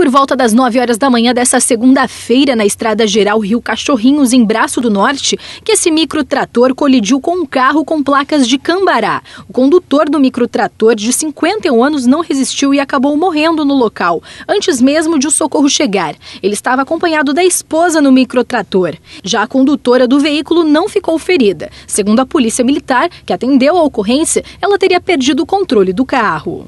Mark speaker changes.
Speaker 1: por volta das 9 horas da manhã dessa segunda-feira, na Estrada Geral Rio Cachorrinhos, em Braço do Norte, que esse microtrator colidiu com um carro com placas de Cambará. O condutor do microtrator, de 51 anos, não resistiu e acabou morrendo no local, antes mesmo de o socorro chegar. Ele estava acompanhado da esposa no microtrator. Já a condutora do veículo não ficou ferida. Segundo a Polícia Militar, que atendeu a ocorrência, ela teria perdido o controle do carro.